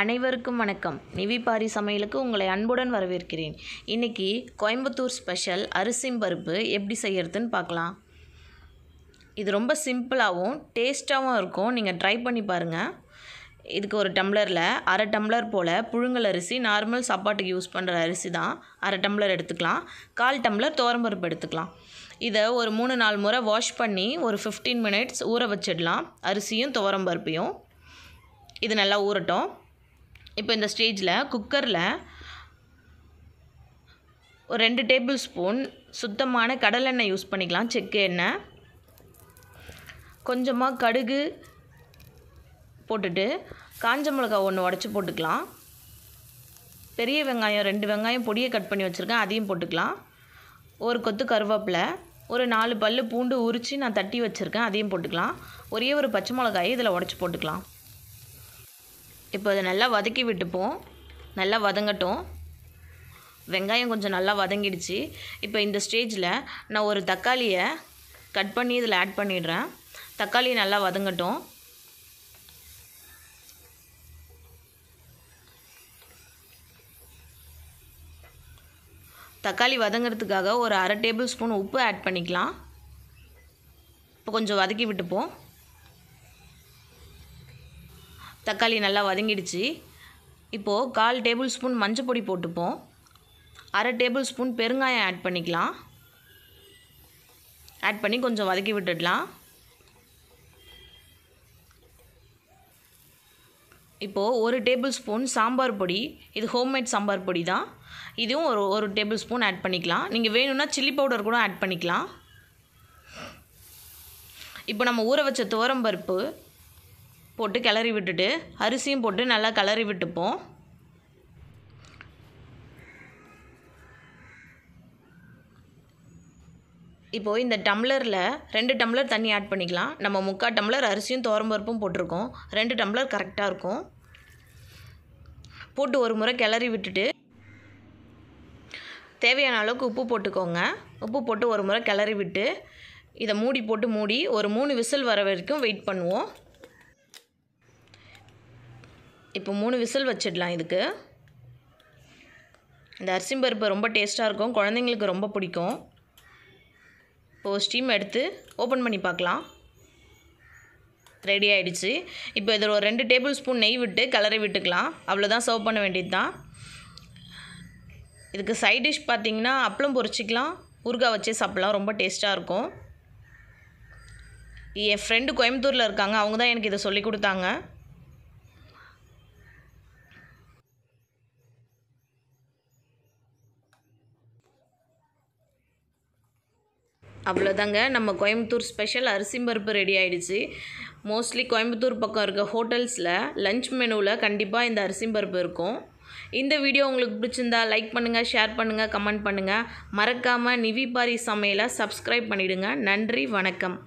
அனைவருக்கும் வணக்கம் நிவி பாரி சமையலுக்கு உங்களை அன்புடன் வரவேற்கிறேன் இன்றைக்கி கோயம்புத்தூர் ஸ்பெஷல் அரிசிம் பருப்பு எப்படி செய்கிறதுன்னு பார்க்கலாம் இது ரொம்ப சிம்பிளாகவும் டேஸ்ட்டாகவும் இருக்கும் நீங்கள் ட்ரை பண்ணி பாருங்கள் இதுக்கு ஒரு டம்ளரில் அரை டம்ளர் போல் புழுங்கல் அரிசி நார்மல் சாப்பாட்டுக்கு யூஸ் பண்ணுற அரிசி தான் அரை டம்ளர் எடுத்துக்கலாம் கால் டம்ளர் தோரம்பருப்பு எடுத்துக்கலாம் இதை ஒரு மூணு நாலு முறை வாஷ் பண்ணி ஒரு ஃபிஃப்டீன் மினிட்ஸ் ஊற வச்சிடலாம் அரிசியும் துவரம்பருப்பையும் இது நல்லா ஊறட்டும் இப்போ இந்த ஸ்டேஜில் குக்கரில் ஒரு ரெண்டு டேபிள் ஸ்பூன் சுத்தமான கடலெண்ணெய் யூஸ் பண்ணிக்கலாம் செக்கு எண்ணெய் கொஞ்சமாக கடுகு போட்டுட்டு காஞ்ச மிளகா ஒன்று உடச்சி போட்டுக்கலாம் பெரிய வெங்காயம் ரெண்டு வெங்காயம் பொடியை கட் பண்ணி வச்சுருக்கேன் அதையும் போட்டுக்கலாம் ஒரு கொத்து கருவேப்பிலை ஒரு நாலு பல் பூண்டு உரித்து நான் தட்டி வச்சுருக்கேன் அதையும் போட்டுக்கலாம் ஒரே ஒரு பச்சை மிளகாயை இதில் உடச்சி போட்டுக்கலாம் இப்போ அதை நல்லா வதக்கி விட்டுப்போம் நல்லா வதங்கட்டும் வெங்காயம் கொஞ்சம் நல்லா வதங்கிடுச்சு இப்போ இந்த ஸ்டேஜில் நான் ஒரு தக்காளியை கட் பண்ணி இதில் ஆட் பண்ணிடுறேன் தக்காளி நல்லா வதங்கட்டும் தக்காளி வதங்கிறதுக்காக ஒரு அரை டேபிள் ஸ்பூன் உப்பு ஆட் பண்ணிக்கலாம் இப்போ கொஞ்சம் வதக்கி விட்டுப்போம் தக்காளி நல்லா வதங்கிடுச்சு இப்போது கால் டேபிள் ஸ்பூன் மஞ்சள் பொடி போட்டுப்போம் அரை டேபிள் ஸ்பூன் பெருங்காயம் ஆட் பண்ணிக்கலாம் ஆட் பண்ணி கொஞ்சம் வதக்கி விட்டுடலாம் இப்போது ஒரு டேபிள் ஸ்பூன் சாம்பார் பொடி இது ஹோம்மேட் சாம்பார் பொடி தான் இதுவும் ஒரு ஒரு டேபிள் ஸ்பூன் ஆட் பண்ணிக்கலாம் நீங்கள் வேணும்னா சில்லி பவுடர் கூட ஆட் பண்ணிக்கலாம் இப்போ நம்ம ஊற வச்ச துவரம்பருப்பு போட்டு கிளறி விட்டுட்டு அரிசியும் போட்டு நல்லா கிளறி விட்டுப்போம் இப்போது இந்த டம்ளரில் ரெண்டு டம்ளர் தண்ணி ஆட் பண்ணிக்கலாம் நம்ம முக்கால் டம்ளர் அரிசியும் பருப்பும் போட்டிருக்கோம் ரெண்டு டம்ளர் கரெக்டாக இருக்கும் போட்டு ஒரு முறை கிளறி விட்டுட்டு தேவையான அளவுக்கு உப்பு போட்டுக்கோங்க உப்பு போட்டு ஒரு முறை கிளறி விட்டு இதை மூடி போட்டு மூடி ஒரு மூணு விசில் வர வரைக்கும் வெயிட் பண்ணுவோம் இப்போ மூணு விசில் வச்சிடலாம் இதுக்கு இந்த பருப்பு ரொம்ப டேஸ்ட்டாக இருக்கும் குழந்தைங்களுக்கு ரொம்ப பிடிக்கும் இப்போது ஸ்டீம் எடுத்து ஓப்பன் பண்ணி பார்க்கலாம் ரெடி ஆகிடுச்சு இப்போ இதில் ஒரு ரெண்டு டேபிள் ஸ்பூன் நெய் விட்டு கலரை விட்டுக்கலாம் அவ்வளோதான் சர்வ் பண்ண வேண்டியது தான் இதுக்கு சைட் டிஷ் பார்த்திங்கன்னா அப்பளம் பொறிச்சிக்கலாம் ஊறுகாய் வச்சே சாப்பிட்லாம் ரொம்ப டேஸ்ட்டாக இருக்கும் என் ஃப்ரெண்டு கோயம்புத்தூரில் இருக்காங்க அவங்க தான் எனக்கு இதை சொல்லி கொடுத்தாங்க அவ்வளோதாங்க நம்ம கோயம்புத்தூர் ஸ்பெஷல் அரிசிம்பருப்பு ரெடி ஆகிடுச்சு மோஸ்ட்லி கோயம்புத்தூர் பக்கம் இருக்க ஹோட்டல்ஸில் லஞ்ச் மெனுவில் கண்டிப்பாக இந்த அரிசிம்பருப்பு இருக்கும் இந்த வீடியோ உங்களுக்கு பிடிச்சிருந்தா லைக் பண்ணுங்கள் ஷேர் பண்ணுங்கள் கமெண்ட் பண்ணுங்கள் மறக்காமல் நிவி பாரி சமையலை சப்ஸ்கிரைப் பண்ணிவிடுங்க நன்றி வணக்கம்